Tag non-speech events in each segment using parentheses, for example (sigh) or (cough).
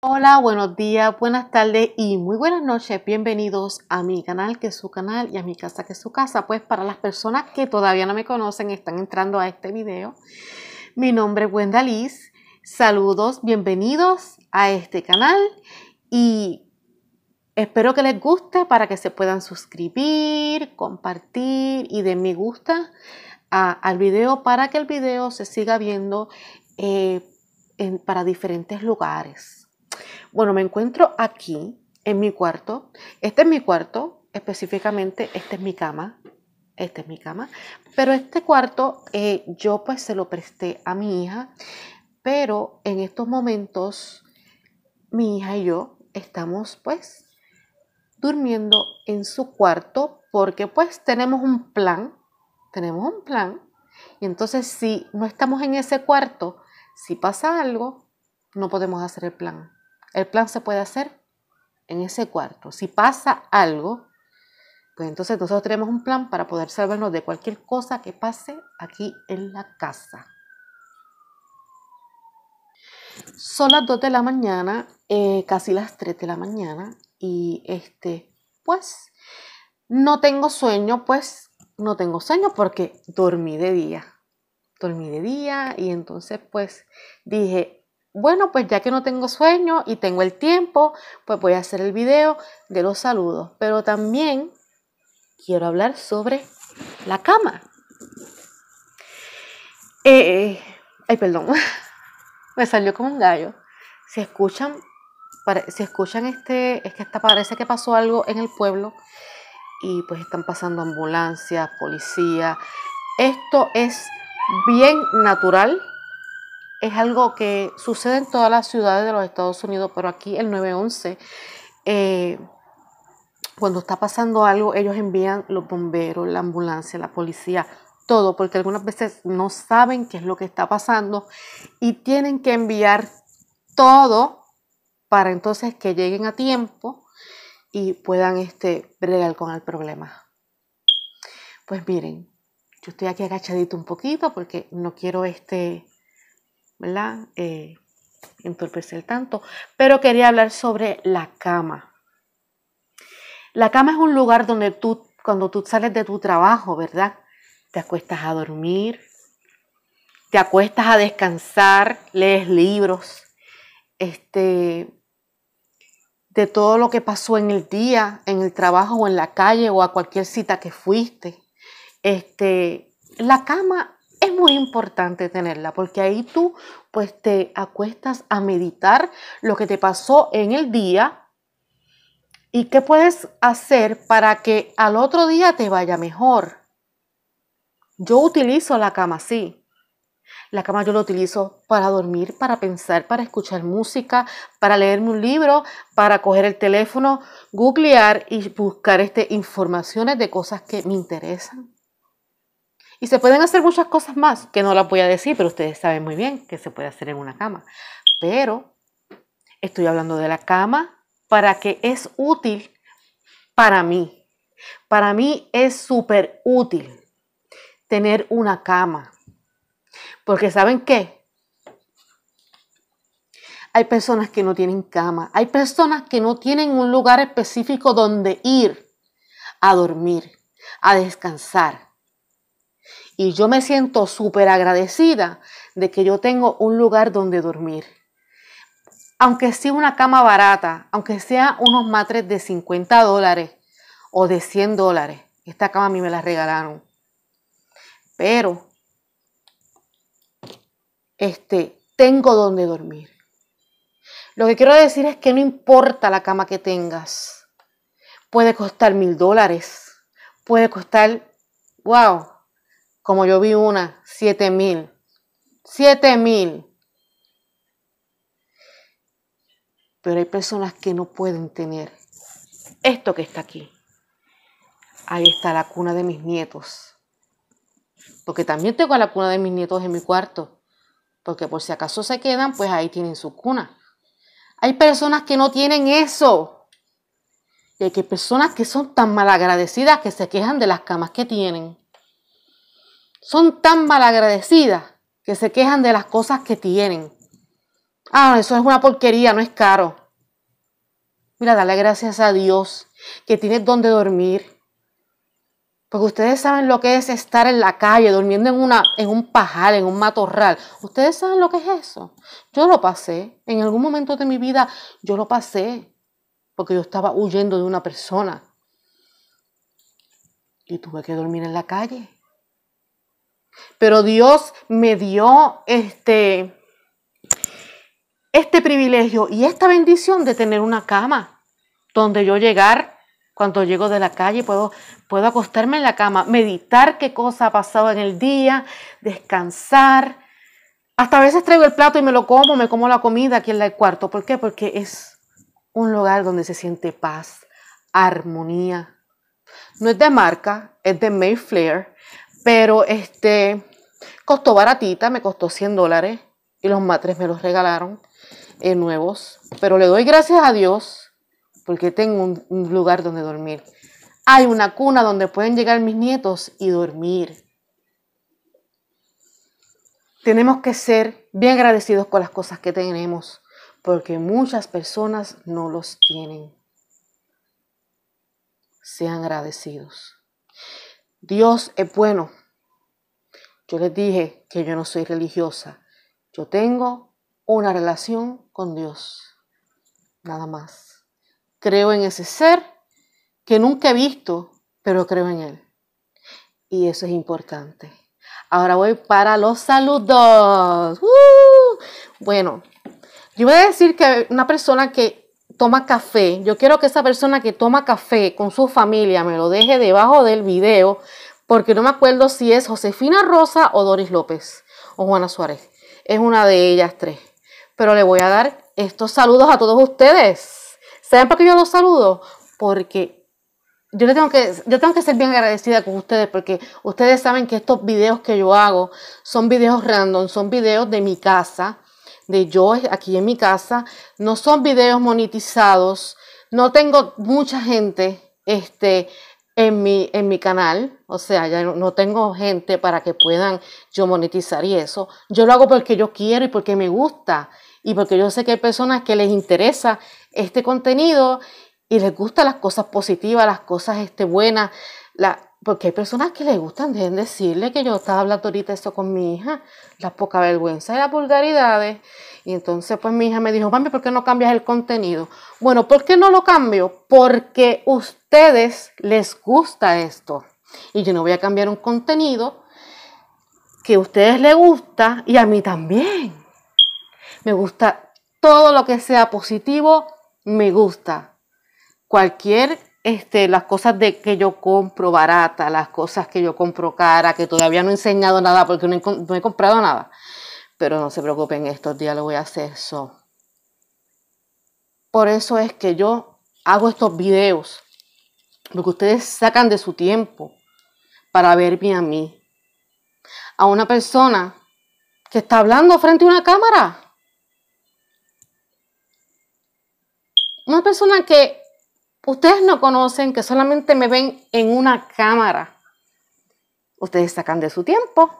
Hola, buenos días, buenas tardes y muy buenas noches. Bienvenidos a mi canal, que es su canal, y a mi casa, que es su casa. Pues para las personas que todavía no me conocen, están entrando a este video. Mi nombre es Wenda Saludos, bienvenidos a este canal y espero que les guste para que se puedan suscribir, compartir y den me gusta al video para que el video se siga viendo eh, para diferentes lugares. Bueno, me encuentro aquí en mi cuarto. Este es mi cuarto, específicamente, esta es mi cama. Este es mi cama. Pero este cuarto eh, yo pues se lo presté a mi hija. Pero en estos momentos mi hija y yo estamos pues durmiendo en su cuarto porque pues tenemos un plan. Tenemos un plan. Y entonces si no estamos en ese cuarto, si pasa algo, no podemos hacer el plan. El plan se puede hacer en ese cuarto. Si pasa algo, pues entonces nosotros tenemos un plan para poder salvarnos de cualquier cosa que pase aquí en la casa. Son las 2 de la mañana, eh, casi las 3 de la mañana, y este, pues, no tengo sueño, pues, no tengo sueño porque dormí de día. Dormí de día y entonces, pues, dije, bueno, pues ya que no tengo sueño y tengo el tiempo, pues voy a hacer el video de los saludos. Pero también quiero hablar sobre la cama. Eh, ay, perdón, (laughs) me salió como un gallo. Si escuchan, si escuchan este, es que esta parece que pasó algo en el pueblo y pues están pasando ambulancias, policía. Esto es bien natural es algo que sucede en todas las ciudades de los Estados Unidos, pero aquí el 911, eh, cuando está pasando algo, ellos envían los bomberos, la ambulancia, la policía, todo, porque algunas veces no saben qué es lo que está pasando y tienen que enviar todo para entonces que lleguen a tiempo y puedan este, bregar con el problema. Pues miren, yo estoy aquí agachadito un poquito porque no quiero este ¿verdad? Eh, entorpecer tanto, pero quería hablar sobre la cama. La cama es un lugar donde tú, cuando tú sales de tu trabajo, ¿verdad? Te acuestas a dormir, te acuestas a descansar, lees libros, este, de todo lo que pasó en el día, en el trabajo o en la calle o a cualquier cita que fuiste. Este, la cama es muy importante tenerla porque ahí tú pues te acuestas a meditar lo que te pasó en el día y qué puedes hacer para que al otro día te vaya mejor. Yo utilizo la cama así. La cama yo la utilizo para dormir, para pensar, para escuchar música, para leerme un libro, para coger el teléfono, googlear y buscar este, informaciones de cosas que me interesan. Y se pueden hacer muchas cosas más que no las voy a decir, pero ustedes saben muy bien que se puede hacer en una cama. Pero estoy hablando de la cama para que es útil para mí. Para mí es súper útil tener una cama. Porque ¿saben qué? Hay personas que no tienen cama, hay personas que no tienen un lugar específico donde ir a dormir, a descansar. Y yo me siento súper agradecida de que yo tengo un lugar donde dormir. Aunque sea una cama barata, aunque sea unos matres de 50 dólares o de 100 dólares. Esta cama a mí me la regalaron. Pero, este, tengo donde dormir. Lo que quiero decir es que no importa la cama que tengas. Puede costar mil dólares. Puede costar, wow, como yo vi una, siete mil. siete mil. Pero hay personas que no pueden tener esto que está aquí. Ahí está la cuna de mis nietos. Porque también tengo la cuna de mis nietos en mi cuarto. Porque por si acaso se quedan, pues ahí tienen su cuna. Hay personas que no tienen eso. Y hay que personas que son tan malagradecidas que se quejan de las camas que tienen son tan malagradecidas que se quejan de las cosas que tienen. Ah, eso es una porquería, no es caro. Mira, dale gracias a Dios que tienes donde dormir. Porque ustedes saben lo que es estar en la calle, durmiendo en, una, en un pajal, en un matorral. Ustedes saben lo que es eso. Yo lo pasé. En algún momento de mi vida yo lo pasé. Porque yo estaba huyendo de una persona. Y tuve que dormir en la calle pero Dios me dio este, este privilegio y esta bendición de tener una cama donde yo llegar, cuando llego de la calle, puedo, puedo acostarme en la cama, meditar qué cosa ha pasado en el día, descansar. Hasta a veces traigo el plato y me lo como, me como la comida aquí en el cuarto. ¿Por qué? Porque es un lugar donde se siente paz, armonía. No es de marca, es de Mayflair, pero este, costó baratita, me costó 100 dólares y los matres me los regalaron eh, nuevos. Pero le doy gracias a Dios porque tengo un, un lugar donde dormir. Hay una cuna donde pueden llegar mis nietos y dormir. Tenemos que ser bien agradecidos con las cosas que tenemos porque muchas personas no los tienen. Sean agradecidos. Dios es bueno. Yo les dije que yo no soy religiosa. Yo tengo una relación con Dios. Nada más. Creo en ese ser que nunca he visto, pero creo en él. Y eso es importante. Ahora voy para los saludos. Uh. Bueno, yo voy a decir que una persona que toma café, yo quiero que esa persona que toma café con su familia me lo deje debajo del video, porque no me acuerdo si es Josefina Rosa o Doris López o Juana Suárez. Es una de ellas tres. Pero le voy a dar estos saludos a todos ustedes. ¿Saben por qué yo los saludo? Porque yo, le tengo que, yo tengo que ser bien agradecida con ustedes porque ustedes saben que estos videos que yo hago son videos random, son videos de mi casa de yo aquí en mi casa. No son videos monetizados. No tengo mucha gente este, en, mi, en mi canal. O sea, ya no, tengo gente para que puedan yo monetizar y eso. Yo lo hago porque yo quiero y porque me gusta. Y porque yo sé que hay personas que les interesa este contenido y les gustan las cosas positivas, las cosas este, buenas, la, porque hay personas que les gustan, dejen decirle que yo estaba hablando ahorita eso con mi hija, la poca vergüenza y las vulgaridades. Y entonces pues mi hija me dijo, mami, ¿por qué no cambias el contenido? Bueno, ¿por qué no lo cambio? Porque a ustedes les gusta esto. Y yo no voy a cambiar un contenido que a ustedes les gusta y a mí también. Me gusta todo lo que sea positivo, me gusta. Cualquier este, las cosas de, que yo compro barata, las cosas que yo compro cara, que todavía no he enseñado nada porque no he, comprado nada. Pero no se preocupen, estos días lo voy a hacer eso. Por eso es que yo hago estos videos, porque ustedes sacan de su tiempo para verme a mí, a una persona que está hablando frente a una cámara. Una persona que Ustedes no conocen que solamente me ven en una cámara. Ustedes sacan de su tiempo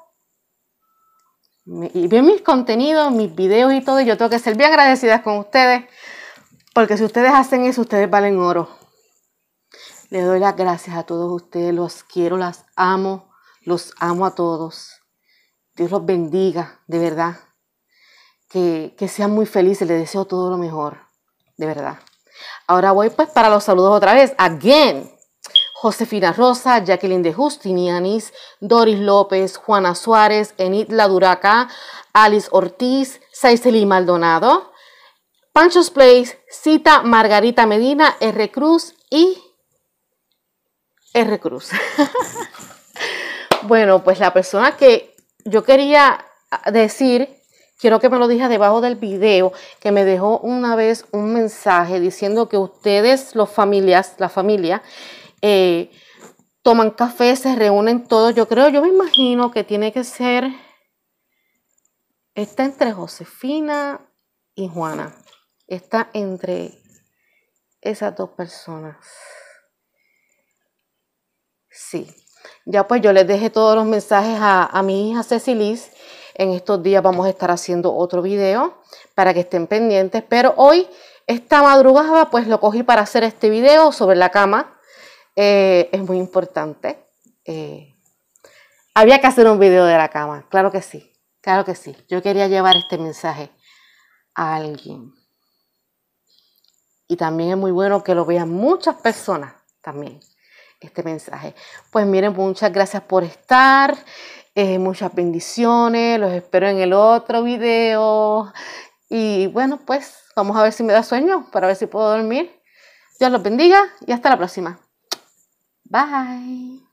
y ven mis contenidos, mis videos y todo. yo tengo que ser bien agradecida con ustedes porque si ustedes hacen eso, ustedes valen oro. Les doy las gracias a todos ustedes. Los quiero, las amo. Los amo a todos. Dios los bendiga, de verdad. Que, que sean muy felices. Les deseo todo lo mejor, de verdad. Ahora voy pues para los saludos otra vez. Again. Josefina Rosa, Jacqueline de Justinianis, Doris López, Juana Suárez, Enid La Duraca, Alice Ortiz, Saiceli Maldonado, Pancho's Place, Cita Margarita Medina, R. Cruz y R. Cruz. (laughs) bueno, pues la persona que yo quería decir quiero que me lo diga debajo del video, que me dejó una vez un mensaje diciendo que ustedes, los familias, la familia, eh, toman café, se reúnen todos. Yo creo, yo me imagino que tiene que ser, está entre Josefina y Juana. Está entre esas dos personas. Sí. Ya pues yo les dejé todos los mensajes a, a mi hija Cecilis en estos días vamos a estar haciendo otro video para que estén pendientes, pero hoy, esta madrugada, pues lo cogí para hacer este video sobre la cama. Eh, es muy importante. Eh, había que hacer un video de la cama, claro que sí, claro que sí. Yo quería llevar este mensaje a alguien. Y también es muy bueno que lo vean muchas personas también este mensaje. Pues miren, muchas gracias por estar. Eh, muchas bendiciones, los espero en el otro video. Y bueno, pues vamos a ver si me da sueño, para ver si puedo dormir. Dios los bendiga y hasta la próxima. Bye.